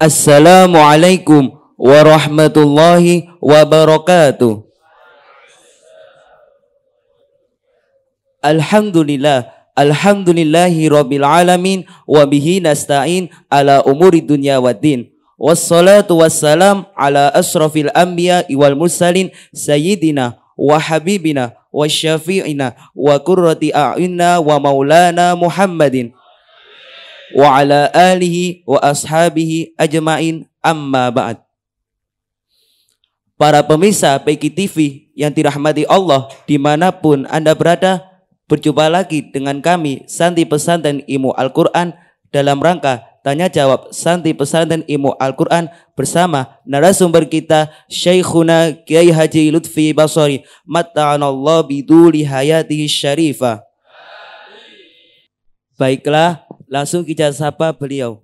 Assalamualaikum warahmatullahi wabarakatuh. Alhamdulillah Alhamdulillahi Rabbil Alamin Wa bihi nasta'in ala umuri dunya wa din Wassalatu wassalam ala asrafil anbiya wal mursalin Sayyidina wa habibina wa syafi'ina Wa kurrati a'inna wa maulana Muhammadin wa ala alihi wa ashabihi ajmain amma ba'd. Para pemirsa Peki TV yang dirahmati Allah dimanapun Anda berada, berjumpa lagi dengan kami Santi Pesantren imu Al-Quran dalam rangka tanya jawab Santi Pesantren Ilmu Al-Quran bersama narasumber kita Syekhuna Kiai Haji Lutfi Basori Mata'anallah biduli hayatihi syarifah. Baiklah, Langsung kita sapa beliau.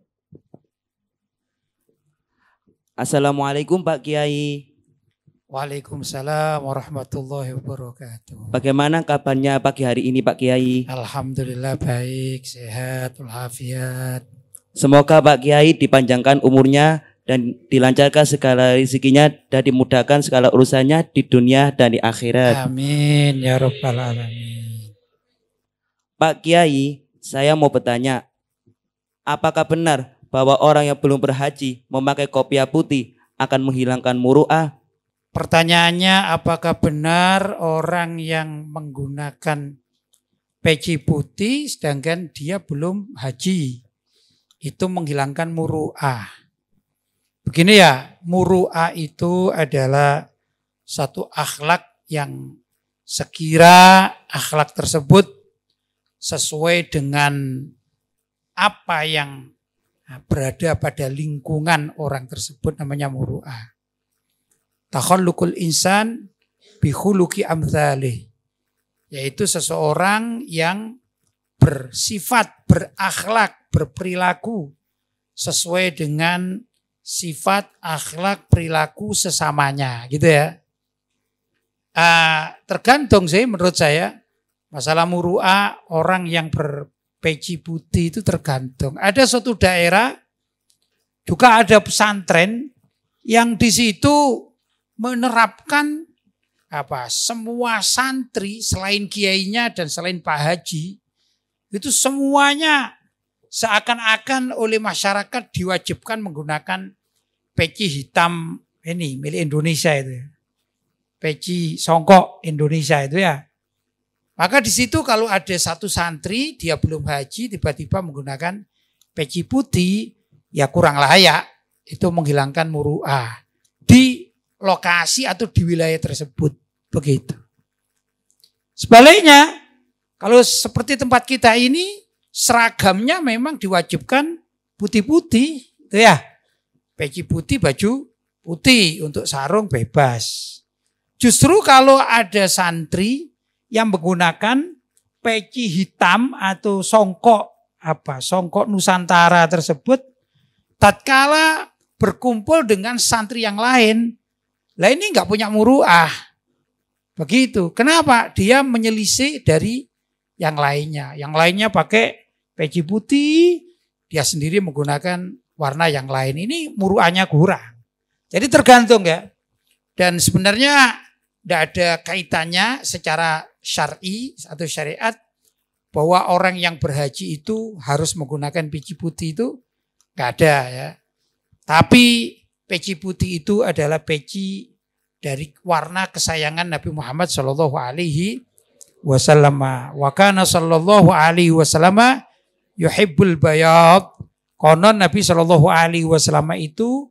Assalamualaikum Pak Kiai. Waalaikumsalam warahmatullahi wabarakatuh. Bagaimana kabarnya pagi hari ini Pak Kiai? Alhamdulillah baik, sehat, walafiat. Semoga Pak Kiai dipanjangkan umurnya dan dilancarkan segala rezekinya dan dimudahkan segala urusannya di dunia dan di akhirat. Amin ya rabbal alamin. Pak Kiai, saya mau bertanya, Apakah benar bahwa orang yang belum berhaji memakai kopiah putih akan menghilangkan muru'ah? Pertanyaannya apakah benar orang yang menggunakan peci putih sedangkan dia belum haji? Itu menghilangkan muru'ah. Begini ya, muru'ah itu adalah satu akhlak yang sekira akhlak tersebut sesuai dengan apa yang nah, berada pada lingkungan orang tersebut namanya muru'ah. Takhallukul insan bihuluki amthali. Yaitu seseorang yang bersifat, berakhlak, berperilaku sesuai dengan sifat, akhlak, perilaku sesamanya gitu ya. Uh, tergantung sih menurut saya masalah muru'ah orang yang ber, peci putih itu tergantung. Ada suatu daerah juga ada pesantren yang di situ menerapkan apa semua santri selain kiainya dan selain Pak Haji itu semuanya seakan-akan oleh masyarakat diwajibkan menggunakan peci hitam ini milik Indonesia itu ya. Peci songkok Indonesia itu ya. Maka di situ kalau ada satu santri dia belum haji tiba-tiba menggunakan peci putih ya kurang layak itu menghilangkan muruah di lokasi atau di wilayah tersebut begitu. Sebaliknya kalau seperti tempat kita ini seragamnya memang diwajibkan putih-putih itu ya. Peci putih baju putih untuk sarung bebas. Justru kalau ada santri yang menggunakan peci hitam atau songkok apa songkok Nusantara tersebut tatkala berkumpul dengan santri yang lain lah ini nggak punya muruah begitu kenapa dia menyelisih dari yang lainnya yang lainnya pakai peci putih dia sendiri menggunakan warna yang lain ini muruahnya kurang jadi tergantung ya dan sebenarnya tidak ada kaitannya secara syari atau syariat bahwa orang yang berhaji itu harus menggunakan peci putih itu nggak ada ya. Tapi peci putih itu adalah peci dari warna kesayangan Nabi Muhammad Shallallahu Alaihi Wasallam. Wakana Shallallahu Alaihi Wasallam yuhibbul bayat. Konon Nabi Shallallahu Alaihi Wasallam itu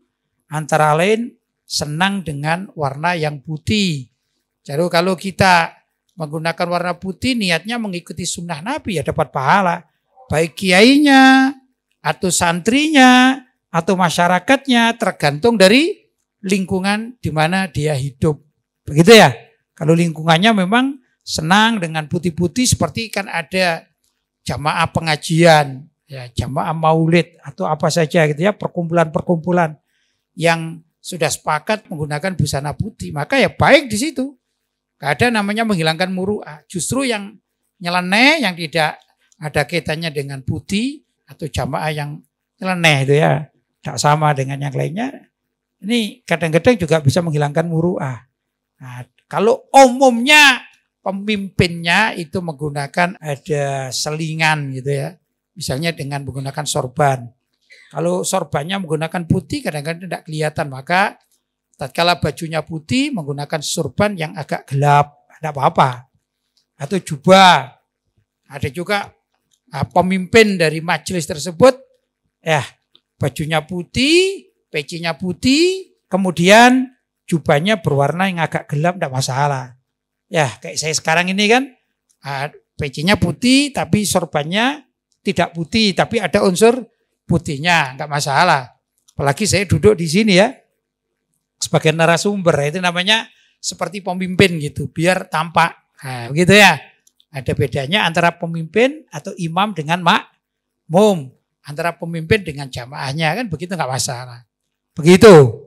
antara lain senang dengan warna yang putih. Jadi kalau kita menggunakan warna putih niatnya mengikuti sunnah Nabi ya dapat pahala. Baik kiainya atau santrinya atau masyarakatnya tergantung dari lingkungan di mana dia hidup. Begitu ya. Kalau lingkungannya memang senang dengan putih-putih seperti kan ada jamaah pengajian, ya jamaah maulid atau apa saja gitu ya, perkumpulan-perkumpulan yang sudah sepakat menggunakan busana putih, maka ya baik di situ. Gak ada namanya menghilangkan muru'ah. Justru yang nyeleneh, yang tidak ada kaitannya dengan putih atau jamaah yang nyeleneh itu ya. Tidak sama dengan yang lainnya. Ini kadang-kadang juga bisa menghilangkan muru'ah. Nah, kalau umumnya pemimpinnya itu menggunakan ada selingan gitu ya. Misalnya dengan menggunakan sorban. Kalau sorbannya menggunakan putih kadang-kadang tidak kelihatan maka tatkala bajunya putih menggunakan surban yang agak gelap, tidak apa-apa. Atau jubah. Ada juga nah, pemimpin dari majelis tersebut, ya bajunya putih, pecinya putih, kemudian jubahnya berwarna yang agak gelap, tidak masalah. Ya kayak saya sekarang ini kan, ah, pecinya putih tapi sorbannya tidak putih, tapi ada unsur putihnya, nggak masalah. Apalagi saya duduk di sini ya, sebagai narasumber. Itu namanya seperti pemimpin gitu, biar tampak. Nah, begitu ya. Ada bedanya antara pemimpin atau imam dengan mak makmum. Antara pemimpin dengan jamaahnya kan begitu nggak masalah. Begitu.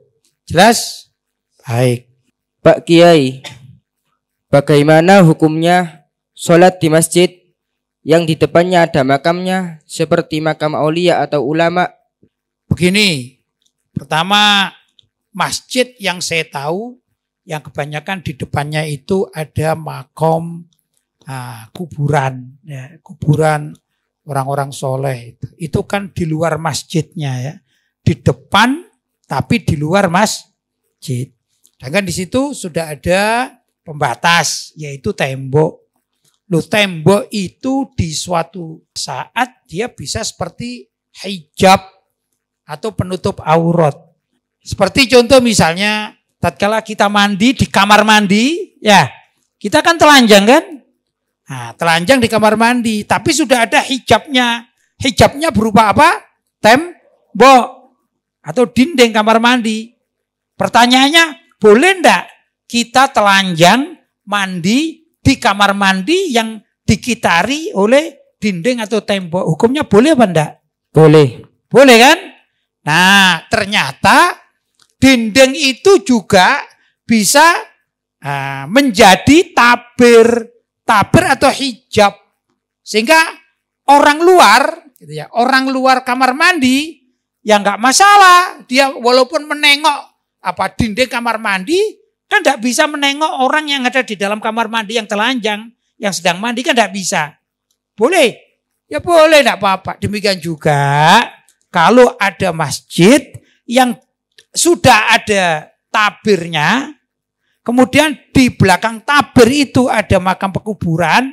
Jelas? Baik. Pak Kiai, bagaimana hukumnya sholat di masjid yang di depannya ada makamnya seperti makam aulia atau ulama? Begini, pertama masjid yang saya tahu yang kebanyakan di depannya itu ada makom uh, kuburan ya, kuburan orang-orang soleh itu. itu kan di luar masjidnya ya di depan tapi di luar masjid Dan kan di situ sudah ada pembatas yaitu tembok lu tembok itu di suatu saat dia bisa seperti hijab atau penutup aurat seperti contoh misalnya tatkala kita mandi di kamar mandi, ya kita kan telanjang kan? Nah, telanjang di kamar mandi, tapi sudah ada hijabnya. Hijabnya berupa apa? Tembok atau dinding kamar mandi. Pertanyaannya, boleh enggak kita telanjang mandi di kamar mandi yang dikitari oleh dinding atau tembok? Hukumnya boleh apa enggak? Boleh. Boleh kan? Nah, ternyata dinding itu juga bisa eh, menjadi tabir, tabir atau hijab. Sehingga orang luar, gitu ya, orang luar kamar mandi ya nggak masalah. Dia walaupun menengok apa dinding kamar mandi kan nggak bisa menengok orang yang ada di dalam kamar mandi yang telanjang, yang sedang mandi kan nggak bisa. Boleh, ya boleh nggak apa-apa. Demikian juga kalau ada masjid yang sudah ada tabirnya, kemudian di belakang tabir itu ada makam pekuburan,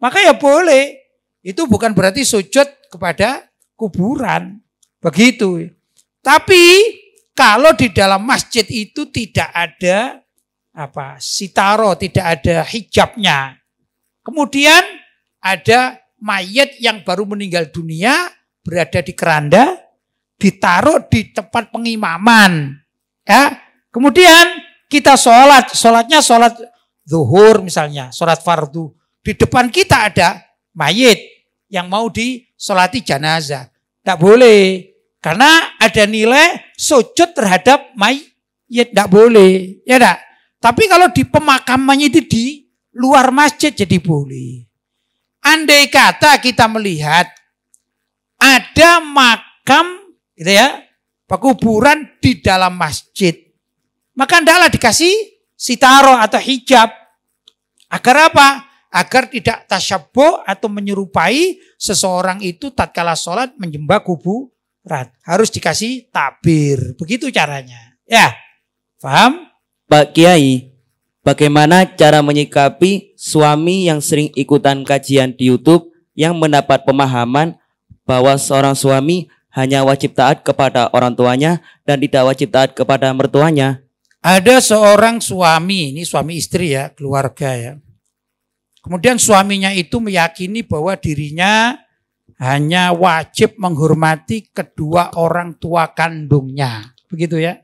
maka ya boleh. Itu bukan berarti sujud kepada kuburan. Begitu. Tapi kalau di dalam masjid itu tidak ada apa sitaro, tidak ada hijabnya. Kemudian ada mayat yang baru meninggal dunia berada di keranda ditaruh di tempat pengimaman. Ya. Kemudian kita sholat, sholatnya sholat zuhur misalnya, sholat fardu. Di depan kita ada mayit yang mau disolati jenazah. Tidak boleh. Karena ada nilai sujud terhadap mayit. Tidak boleh. Ya tidak? Tapi kalau di pemakamannya itu di luar masjid jadi boleh. Andai kata kita melihat ada makam Gitu ya. Pekuburan di dalam masjid. Maka hendaklah dikasih sitaro atau hijab. Agar apa? Agar tidak tasyabbo atau menyerupai seseorang itu tatkala sholat menyembah kuburan. Harus dikasih tabir. Begitu caranya. Ya, paham? Pak Kiai, bagaimana cara menyikapi suami yang sering ikutan kajian di YouTube yang mendapat pemahaman bahwa seorang suami hanya wajib taat kepada orang tuanya dan tidak wajib taat kepada mertuanya. Ada seorang suami, ini suami istri ya, keluarga ya. Kemudian suaminya itu meyakini bahwa dirinya hanya wajib menghormati kedua orang tua kandungnya. Begitu ya.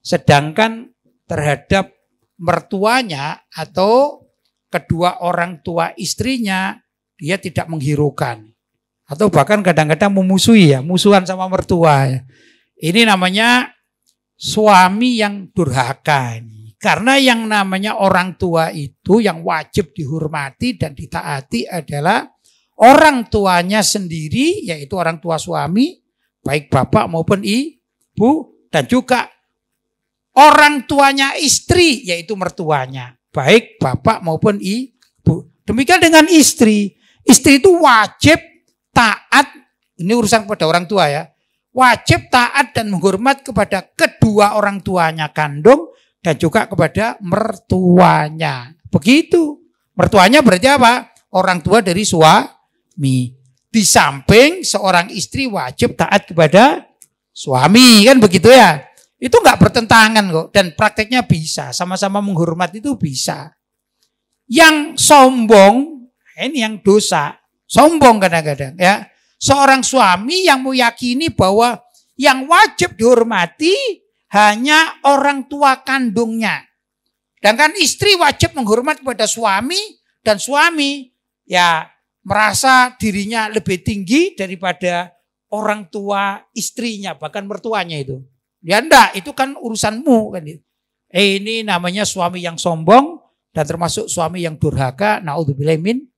Sedangkan terhadap mertuanya atau kedua orang tua istrinya dia tidak menghiraukan. Atau bahkan kadang-kadang memusuhi ya, musuhan sama mertua. Ya. Ini namanya suami yang durhaka ini. Karena yang namanya orang tua itu yang wajib dihormati dan ditaati adalah orang tuanya sendiri, yaitu orang tua suami, baik bapak maupun ibu, dan juga orang tuanya istri, yaitu mertuanya, baik bapak maupun ibu. Demikian dengan istri, istri itu wajib taat, ini urusan kepada orang tua ya, wajib taat dan menghormat kepada kedua orang tuanya kandung dan juga kepada mertuanya. Begitu. Mertuanya berarti apa? Orang tua dari suami. Di samping seorang istri wajib taat kepada suami. Kan begitu ya. Itu nggak bertentangan kok. Dan prakteknya bisa. Sama-sama menghormat itu bisa. Yang sombong, ini yang dosa. Sombong kadang-kadang ya. Seorang suami yang meyakini bahwa yang wajib dihormati hanya orang tua kandungnya. Sedangkan istri wajib menghormat kepada suami dan suami ya merasa dirinya lebih tinggi daripada orang tua istrinya bahkan mertuanya itu. Ya enggak, itu kan urusanmu kan itu. Eh, ini namanya suami yang sombong dan termasuk suami yang durhaka. Naudzubillahimin, min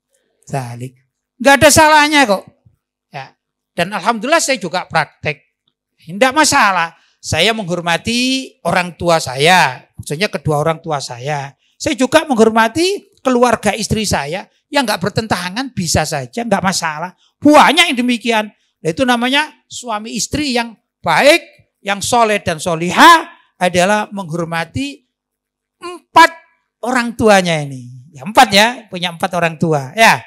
zalik. Nggak ada salahnya kok. Ya. Dan alhamdulillah saya juga praktek. Tidak masalah. Saya menghormati orang tua saya. Maksudnya kedua orang tua saya. Saya juga menghormati keluarga istri saya. Yang nggak bertentangan bisa saja. nggak masalah. Banyak yang demikian. Nah, itu namanya suami istri yang baik, yang soleh dan soliha adalah menghormati empat orang tuanya ini. Ya, empat ya, punya empat orang tua. Ya,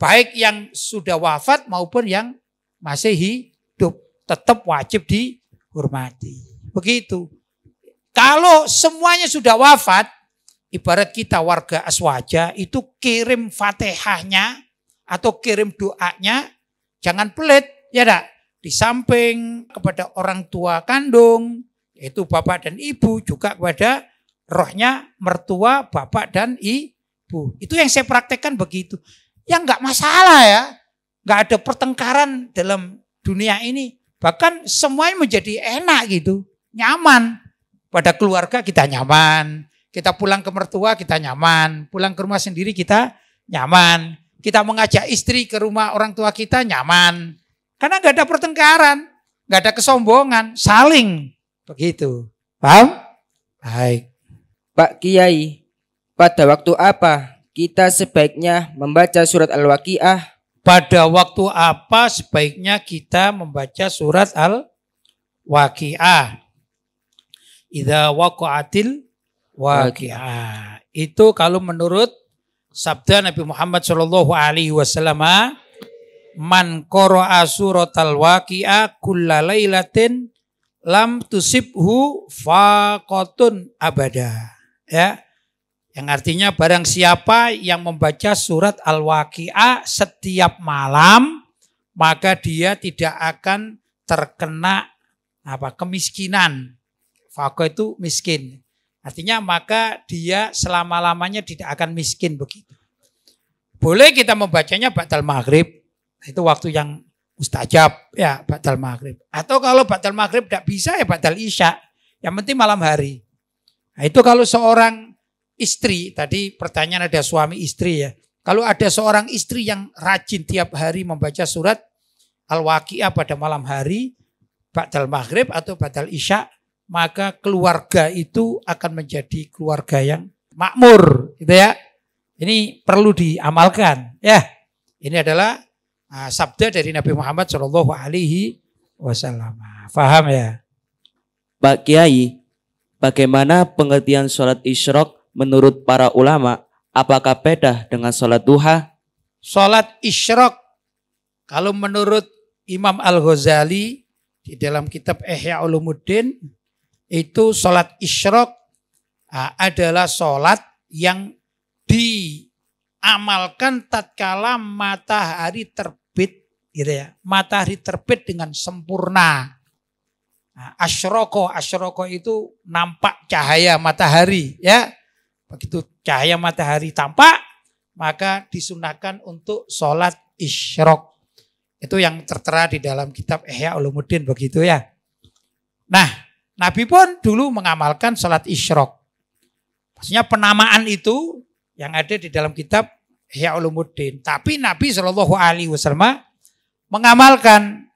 Baik yang sudah wafat maupun yang masih hidup. Tetap wajib dihormati. Begitu. Kalau semuanya sudah wafat, ibarat kita warga aswaja itu kirim fatihahnya atau kirim doanya, jangan pelit, ya dak? Di samping kepada orang tua kandung, yaitu bapak dan ibu, juga kepada rohnya mertua, bapak dan ibu. Itu yang saya praktekkan begitu yang nggak masalah ya. Nggak ada pertengkaran dalam dunia ini. Bahkan semuanya menjadi enak gitu, nyaman. Pada keluarga kita nyaman, kita pulang ke mertua kita nyaman, pulang ke rumah sendiri kita nyaman. Kita mengajak istri ke rumah orang tua kita nyaman. Karena nggak ada pertengkaran, nggak ada kesombongan, saling begitu. Paham? Baik. Pak Kiai, pada waktu apa kita sebaiknya membaca surat Al-Waqiah? Pada waktu apa sebaiknya kita membaca surat Al-Waqiah? Idza waqa'atil waqi'ah. Itu kalau menurut sabda Nabi Muhammad Shallallahu alaihi wasallam man qara'a suratal waqi'ah kullalailatin lam tusibhu faqatun abada. Ya yang artinya barang siapa yang membaca surat Al-Waqi'ah setiap malam, maka dia tidak akan terkena apa kemiskinan. Fakoh itu miskin. Artinya maka dia selama-lamanya tidak akan miskin begitu. Boleh kita membacanya batal maghrib, itu waktu yang mustajab ya batal maghrib. Atau kalau batal maghrib tidak bisa ya batal isya, yang penting malam hari. Nah, itu kalau seorang istri, tadi pertanyaan ada suami istri ya. Kalau ada seorang istri yang rajin tiap hari membaca surat Al-Waqi'ah pada malam hari, batal Maghrib atau batal Isya, maka keluarga itu akan menjadi keluarga yang makmur. Gitu ya. Ini perlu diamalkan. Ya, Ini adalah uh, sabda dari Nabi Muhammad Shallallahu Alaihi Wasallam. Faham ya? Pak Kiai, bagaimana pengertian sholat isyrok menurut para ulama, apakah beda dengan sholat duha? Sholat isyrok, kalau menurut Imam Al-Ghazali di dalam kitab Ihya Ulumuddin, itu sholat isyrok adalah sholat yang diamalkan tatkala matahari terbit gitu ya matahari terbit dengan sempurna nah, asyroko asyroko itu nampak cahaya matahari ya Begitu cahaya matahari tampak, maka disunahkan untuk sholat isyrok. Itu yang tertera di dalam kitab Ihya Ulumuddin begitu ya. Nah, Nabi pun dulu mengamalkan sholat isyrok. Maksudnya penamaan itu yang ada di dalam kitab Ihya Ulumuddin. Tapi Nabi Shallallahu Alaihi Wasallam mengamalkan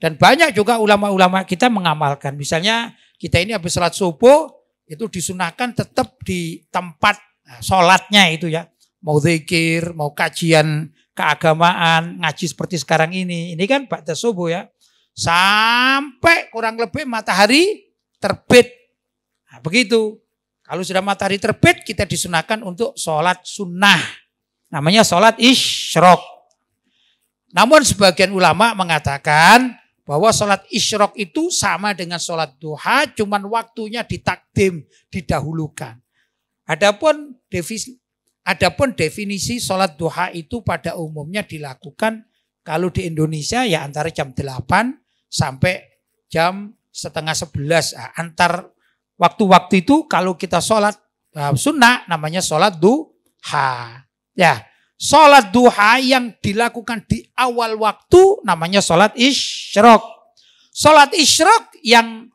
dan banyak juga ulama-ulama kita mengamalkan. Misalnya kita ini habis sholat subuh itu disunahkan tetap di tempat nah, sholatnya itu ya. Mau zikir, mau kajian keagamaan, ngaji seperti sekarang ini. Ini kan Ba'da subuh ya. Sampai kurang lebih matahari terbit. Nah, begitu. Kalau sudah matahari terbit kita disunahkan untuk sholat sunnah. Namanya sholat isyrok. Namun sebagian ulama mengatakan bahwa sholat isyrok itu sama dengan sholat duha, cuman waktunya ditakdim, didahulukan. Adapun definisi, adapun definisi sholat duha itu pada umumnya dilakukan kalau di Indonesia ya antara jam 8 sampai jam setengah 11. Ah, antar waktu-waktu itu kalau kita sholat ah, sunnah namanya sholat duha. Ya, Sholat duha yang dilakukan di awal waktu namanya sholat isyrok. Sholat isyrok yang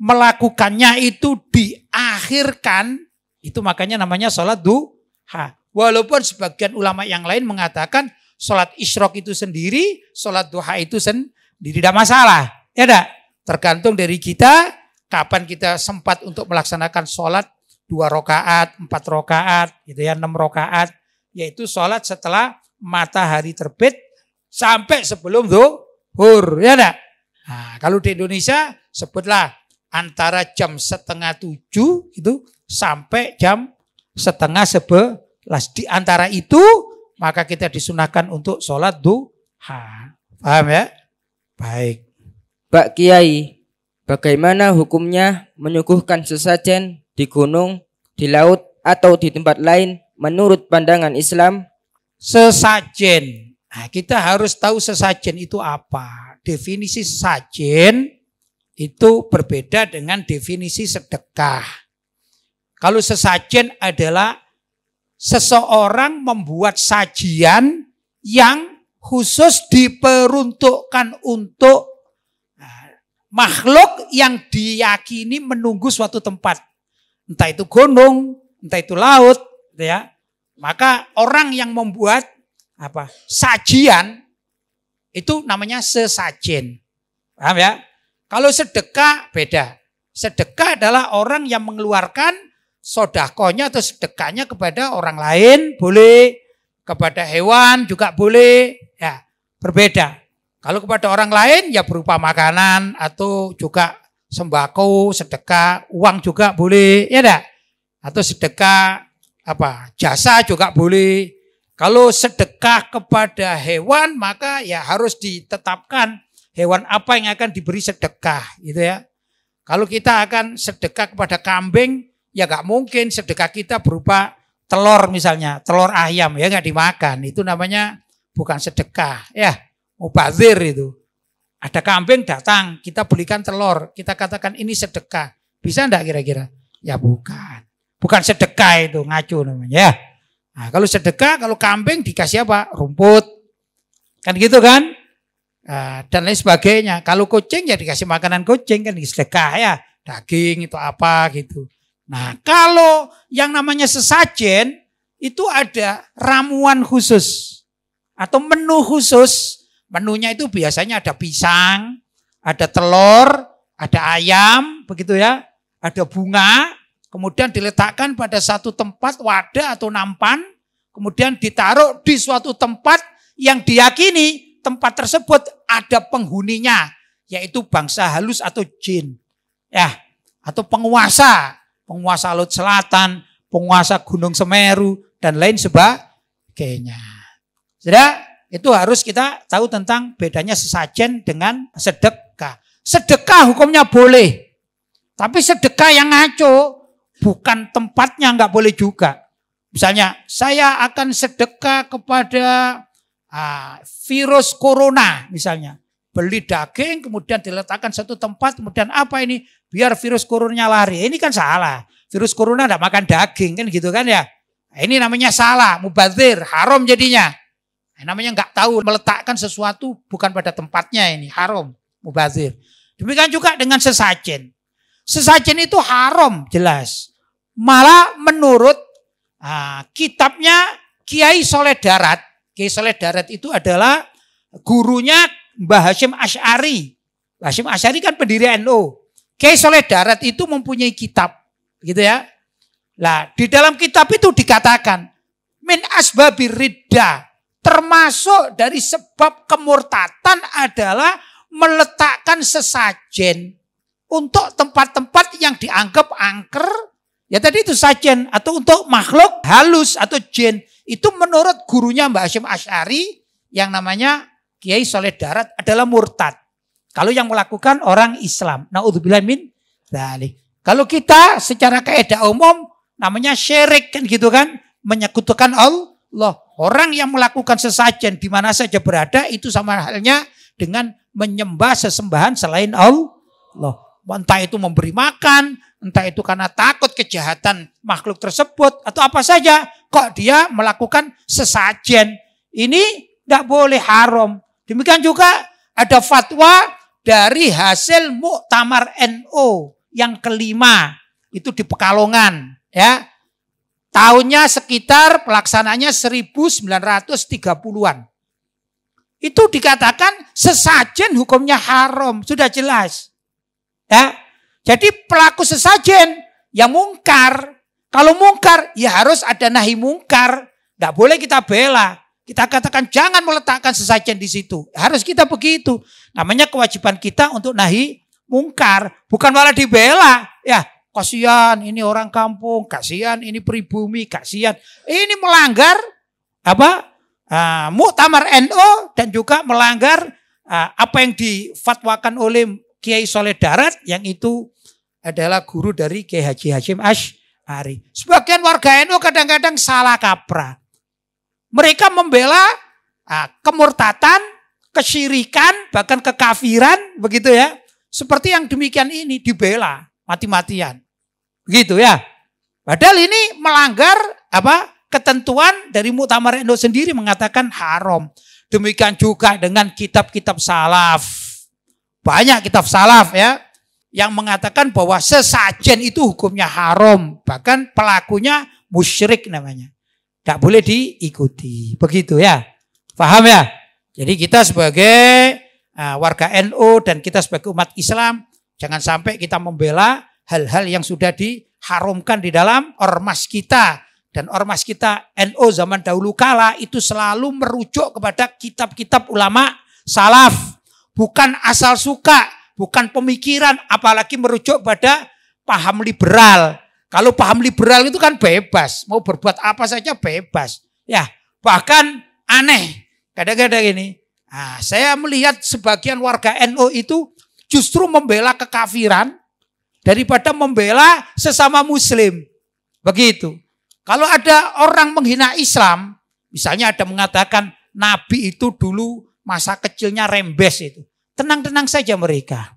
melakukannya itu diakhirkan, itu makanya namanya sholat duha. Walaupun sebagian ulama yang lain mengatakan sholat isyrok itu sendiri, sholat duha itu sendiri, tidak masalah. Ya enggak? Tergantung dari kita, kapan kita sempat untuk melaksanakan sholat dua rokaat, empat rokaat, gitu ya, enam rokaat, yaitu sholat setelah matahari terbit sampai sebelum zuhur. Ya enggak? Nah, kalau di Indonesia sebutlah antara jam setengah tujuh itu sampai jam setengah sebelas. Di antara itu maka kita disunahkan untuk sholat duha. Paham ya? Baik. Pak Kiai, bagaimana hukumnya menyuguhkan sesajen di gunung, di laut, atau di tempat lain menurut pandangan Islam sesajen. Nah, kita harus tahu sesajen itu apa. Definisi sesajen itu berbeda dengan definisi sedekah. Kalau sesajen adalah seseorang membuat sajian yang khusus diperuntukkan untuk nah, makhluk yang diyakini menunggu suatu tempat. Entah itu gunung, entah itu laut, Gitu ya. Maka orang yang membuat apa sajian itu namanya sesajen. Paham ya? Kalau sedekah beda. Sedekah adalah orang yang mengeluarkan sodakonya atau sedekahnya kepada orang lain boleh, kepada hewan juga boleh, ya berbeda. Kalau kepada orang lain ya berupa makanan atau juga sembako, sedekah, uang juga boleh, ya enggak? Atau sedekah apa jasa juga boleh. Kalau sedekah kepada hewan maka ya harus ditetapkan hewan apa yang akan diberi sedekah gitu ya. Kalau kita akan sedekah kepada kambing ya nggak mungkin sedekah kita berupa telur misalnya, telur ayam ya nggak dimakan. Itu namanya bukan sedekah ya, mubazir itu. Ada kambing datang, kita belikan telur, kita katakan ini sedekah. Bisa enggak kira-kira? Ya bukan. Bukan sedekah itu, ngacu namanya ya. Nah, kalau sedekah, kalau kambing dikasih apa? Rumput. Kan gitu kan? Nah, dan lain sebagainya. Kalau kucing ya dikasih makanan kucing kan sedekah ya. Daging itu apa gitu. Nah kalau yang namanya sesajen itu ada ramuan khusus. Atau menu khusus. Menunya itu biasanya ada pisang, ada telur, ada ayam begitu ya. Ada bunga, Kemudian diletakkan pada satu tempat wadah atau nampan, kemudian ditaruh di suatu tempat yang diyakini tempat tersebut ada penghuninya, yaitu bangsa halus atau jin. Ya, atau penguasa, penguasa laut selatan, penguasa gunung Semeru dan lain sebagainya. Sudah, itu harus kita tahu tentang bedanya sesajen dengan sedekah. Sedekah hukumnya boleh. Tapi sedekah yang ngaco, bukan tempatnya nggak boleh juga. Misalnya saya akan sedekah kepada ah, virus corona misalnya. Beli daging kemudian diletakkan satu tempat kemudian apa ini biar virus corona lari. Ini kan salah. Virus corona tidak makan daging kan gitu kan ya. Ini namanya salah, mubazir, haram jadinya. Namanya nggak tahu meletakkan sesuatu bukan pada tempatnya ini haram, mubazir. Demikian juga dengan sesajen. Sesajen itu haram jelas. Malah menurut ah, kitabnya Kiai Soleh Darat. Kiai Soleh Darat itu adalah gurunya Mbah Hashim Ash'ari. Hashim Ash'ari kan pendiri NU. Kiai Soleh Darat itu mempunyai kitab. Gitu ya. Lah, di dalam kitab itu dikatakan min asbabi termasuk dari sebab kemurtatan adalah meletakkan sesajen untuk tempat-tempat yang dianggap angker, ya tadi itu sajen, atau untuk makhluk halus atau jin. Itu menurut gurunya Mbak Hashim Ash'ari yang namanya Kiai Soleh Darat adalah murtad. Kalau yang melakukan orang Islam. Na'udzubillah min dhalik. Kalau kita secara kaidah umum namanya syirik kan gitu kan. Menyekutukan Allah. Orang yang melakukan sesajen di mana saja berada itu sama halnya dengan menyembah sesembahan selain Allah. Entah itu memberi makan, entah itu karena takut kejahatan makhluk tersebut, atau apa saja. Kok dia melakukan sesajen. Ini tidak boleh haram. Demikian juga ada fatwa dari hasil Muktamar NO yang kelima. Itu di Pekalongan. ya Tahunnya sekitar pelaksananya 1930-an. Itu dikatakan sesajen hukumnya haram, sudah jelas. Ya. Jadi pelaku sesajen yang mungkar, kalau mungkar ya harus ada nahi mungkar. Tidak boleh kita bela. Kita katakan jangan meletakkan sesajen di situ. Harus kita begitu. Namanya kewajiban kita untuk nahi mungkar. Bukan malah dibela. Ya, kasihan ini orang kampung, kasihan ini pribumi, kasihan ini melanggar apa uh, muktamar NO dan juga melanggar uh, apa yang difatwakan oleh Kiai Soleh Darat yang itu adalah guru dari Kiai Haji Hashim Ash'ari. Sebagian warga NU kadang-kadang salah kaprah. Mereka membela ah, kemurtatan, kesyirikan, bahkan kekafiran begitu ya. Seperti yang demikian ini dibela mati-matian. Begitu ya. Padahal ini melanggar apa ketentuan dari Muktamar NU sendiri mengatakan haram. Demikian juga dengan kitab-kitab salaf banyak kitab salaf ya yang mengatakan bahwa sesajen itu hukumnya haram, bahkan pelakunya musyrik namanya. Tidak boleh diikuti. Begitu ya. Paham ya? Jadi kita sebagai eh, warga NU NO dan kita sebagai umat Islam jangan sampai kita membela hal-hal yang sudah diharumkan di dalam ormas kita dan ormas kita NU NO zaman dahulu kala itu selalu merujuk kepada kitab-kitab ulama salaf bukan asal suka, bukan pemikiran, apalagi merujuk pada paham liberal. Kalau paham liberal itu kan bebas, mau berbuat apa saja bebas. Ya, bahkan aneh. Kadang-kadang ini, nah, saya melihat sebagian warga NU NO itu justru membela kekafiran daripada membela sesama muslim. Begitu. Kalau ada orang menghina Islam, misalnya ada mengatakan Nabi itu dulu masa kecilnya rembes itu. Tenang-tenang saja mereka.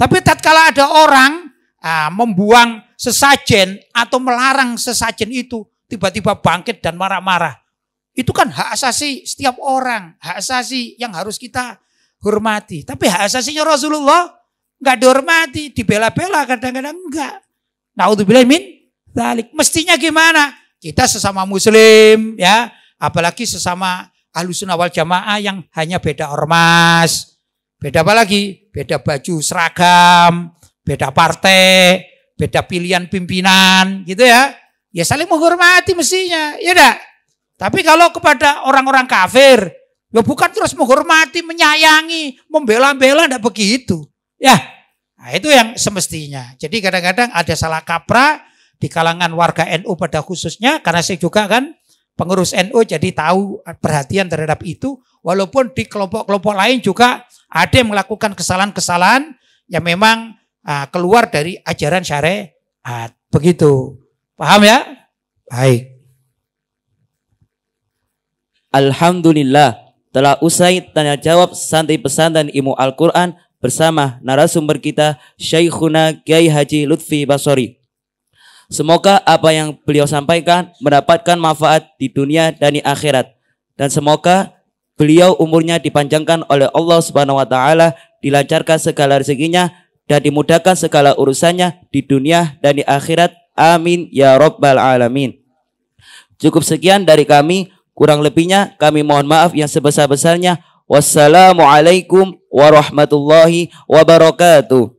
Tapi tatkala ada orang ah, membuang sesajen atau melarang sesajen itu, tiba-tiba bangkit dan marah-marah. Itu kan hak asasi setiap orang, hak asasi yang harus kita hormati. Tapi hak asasinya Rasulullah nggak dihormati, dibela-bela kadang-kadang enggak. Nah bilang min balik Mestinya gimana? Kita sesama muslim ya, apalagi sesama ahlusunnah awal jamaah yang hanya beda ormas, beda apa lagi? Beda baju seragam, beda partai, beda pilihan pimpinan, gitu ya. Ya saling menghormati mestinya, ya enggak? Tapi kalau kepada orang-orang kafir, ya bukan terus menghormati, menyayangi, membela-bela, enggak begitu. Ya, nah itu yang semestinya. Jadi kadang-kadang ada salah kaprah di kalangan warga NU pada khususnya, karena saya juga kan pengurus NU jadi tahu perhatian terhadap itu. Walaupun di kelompok-kelompok lain juga ada yang melakukan kesalahan-kesalahan yang memang uh, keluar dari ajaran syariat. Begitu. Paham ya? Baik. Alhamdulillah telah usai tanya jawab santai pesantren ilmu Al-Quran bersama narasumber kita Syekhuna Kiai Haji Lutfi Basori. Semoga apa yang beliau sampaikan mendapatkan manfaat di dunia dan di akhirat. Dan semoga beliau umurnya dipanjangkan oleh Allah Subhanahu wa taala, dilancarkan segala rezekinya dan dimudahkan segala urusannya di dunia dan di akhirat. Amin ya rabbal alamin. Cukup sekian dari kami, kurang lebihnya kami mohon maaf yang sebesar-besarnya. Wassalamualaikum warahmatullahi wabarakatuh.